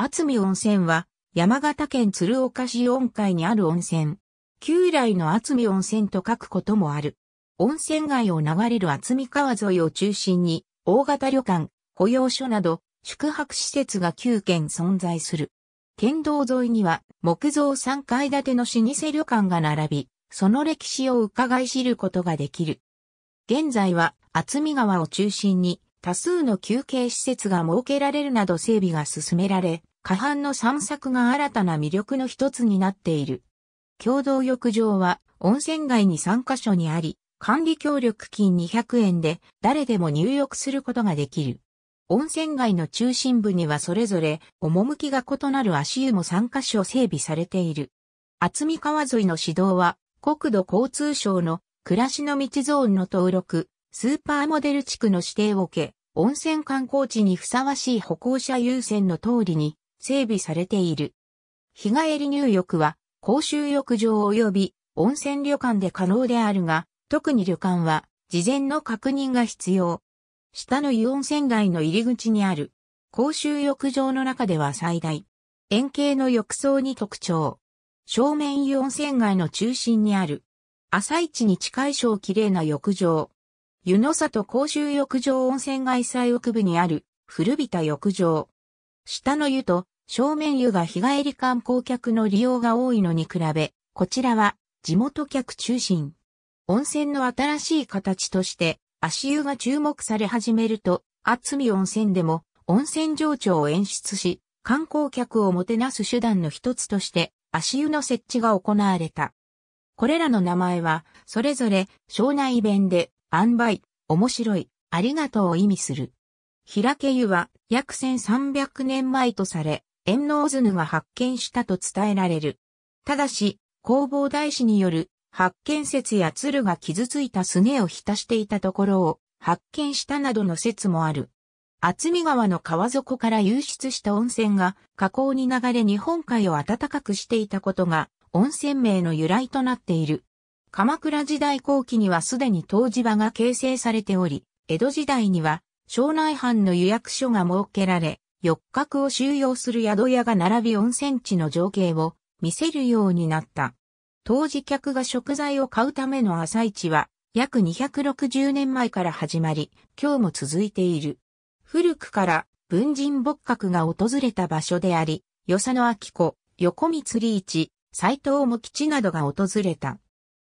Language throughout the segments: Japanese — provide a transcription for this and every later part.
厚見温泉は山形県鶴岡市温海にある温泉。旧来の厚見温泉と書くこともある。温泉街を流れる厚見川沿いを中心に大型旅館、保養所など宿泊施設が9軒存在する。県道沿いには木造3階建ての老舗旅館が並び、その歴史を伺い知ることができる。現在は厚見川を中心に多数の休憩施設が設けられるなど整備が進められ、下半の散策が新たな魅力の一つになっている。共同浴場は温泉街に3カ所にあり、管理協力金200円で誰でも入浴することができる。温泉街の中心部にはそれぞれ趣が異なる足湯も3カ所整備されている。厚み川沿いの市道は国土交通省の暮らしの道ゾーンの登録、スーパーモデル地区の指定を受け、温泉観光地にふさわしい歩行者優先の通りに整備されている。日帰り入浴は公衆浴場及び温泉旅館で可能であるが、特に旅館は事前の確認が必要。下の湯温泉街の入り口にある公衆浴場の中では最大。円形の浴槽に特徴。正面湯温泉街の中心にある。朝市に近い小綺麗な浴場。湯の里公衆浴場温泉街最奥部にある古びた浴場。下の湯と正面湯が日帰り観光客の利用が多いのに比べ、こちらは地元客中心。温泉の新しい形として足湯が注目され始めると、厚み温泉でも温泉情緒を演出し、観光客をもてなす手段の一つとして足湯の設置が行われた。これらの名前は、それぞれ、庄内弁で、塩梅、面白い、ありがとうを意味する。平家湯は約1300年前とされ、遠能図が発見したと伝えられる。ただし、工房大師による発見説や鶴が傷ついたすねを浸していたところを発見したなどの説もある。厚見川の川底から流出した温泉が河口に流れ日本海を暖かくしていたことが温泉名の由来となっている。鎌倉時代後期にはすでに湯治場が形成されており、江戸時代には庄内藩の予約所が設けられ、四角を収容する宿屋が並び温泉地の情景を見せるようになった。当時客が食材を買うための朝市は約260年前から始まり、今日も続いている。古くから文人牧閣が訪れた場所であり、与謝野明子、横光利一、斎藤茂吉などが訪れた。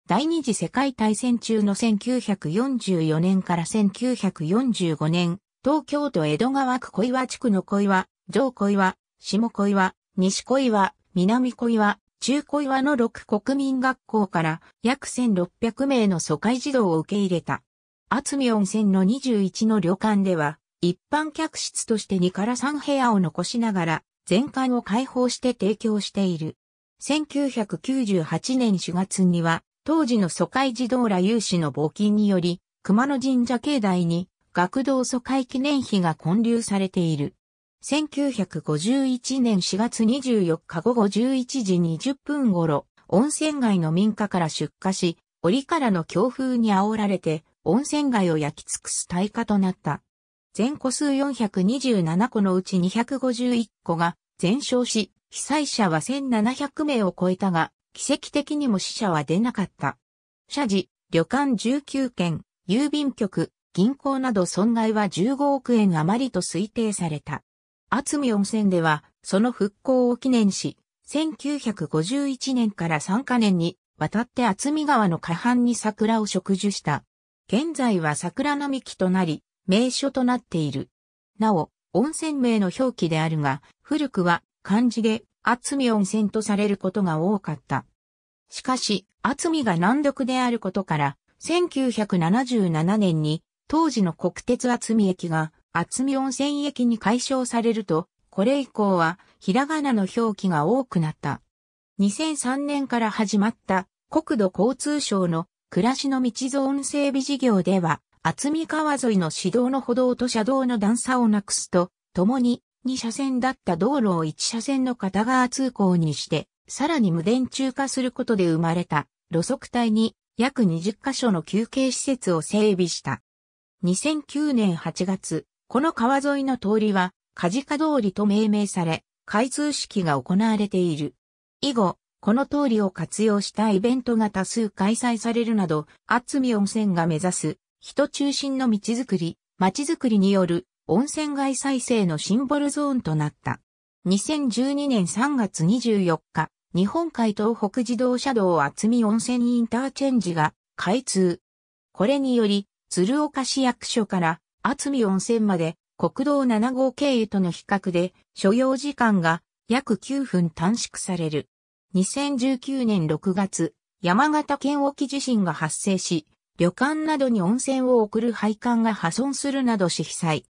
第二次世界大戦中の1944年から1945年、東京都江戸川区小岩地区の小岩、上小岩、下小岩、西小岩、南小岩、中小岩の6国民学校から約1600名の疎開児童を受け入れた。厚見温泉の21の旅館では、一般客室として2から3部屋を残しながら、全館を開放して提供している。1998年4月には、当時の疎開児童ら有志の募金により、熊野神社境内に学童疎開記念碑が建立されている。1951年4月24日午後11時20分頃、温泉街の民家から出火し、折からの強風に煽られて、温泉街を焼き尽くす大火となった。全個数427個のうち251個が全焼し、被災者は1700名を超えたが、奇跡的にも死者は出なかった。社寺、旅館19件、郵便局、銀行など損害は15億円余りと推定された。厚見温泉では、その復興を記念し、1951年から3カ年に、渡って厚見川の下半に桜を植樹した。現在は桜並木となり、名所となっている。なお、温泉名の表記であるが、古くは漢字で厚見温泉とされることが多かった。しかし、厚みが難読であることから、1977年に当時の国鉄厚み駅が厚み温泉駅に解消されると、これ以降はひらがなの表記が多くなった。2003年から始まった国土交通省の暮らしの道ゾーン整備事業では、厚み川沿いの市道の歩道と車道の段差をなくすと、共に2車線だった道路を1車線の片側通行にして、さらに無電柱化することで生まれた路側帯に約20カ所の休憩施設を整備した。2009年8月、この川沿いの通りは、カジカ通りと命名され、開通式が行われている。以後、この通りを活用したイベントが多数開催されるなど、厚見温泉が目指す、人中心の道づくり、街づくりによる温泉街再生のシンボルゾーンとなった。2012年3月24日、日本海東北自動車道厚見温泉インターチェンジが開通。これにより、鶴岡市役所から厚見温泉まで国道7号経由との比較で所要時間が約9分短縮される。2019年6月、山形県沖地震が発生し、旅館などに温泉を送る配管が破損するなどし被災。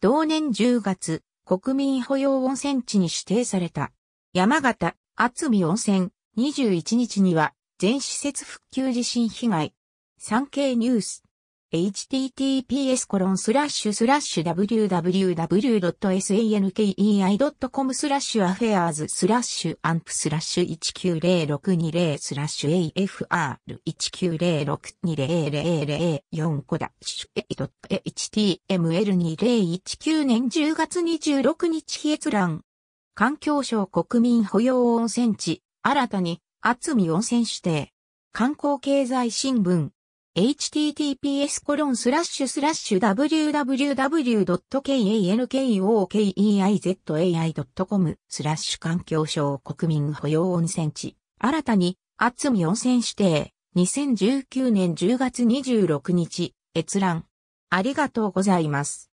同年10月、国民保養温泉地に指定された。山形、厚見温泉、21日には、全施設復旧地震被害。産経ニュース。https コロンスラッシュスラッシュ www.sankei.com スラッシュアフェアーズスラッシュアンプスラッシュ19060スラッシュ AFR190620004 コダッシュ .html2019 年10月26日閲覧環境省国民保養温泉地新たに厚見温泉指定観光経済新聞 https コロンスラッシュスラッシュ w w w k a n k o k e i z a i c o m スラッシュ環境省国民保養温泉地新たに厚み温泉指定2019年10月26日閲覧ありがとうございます。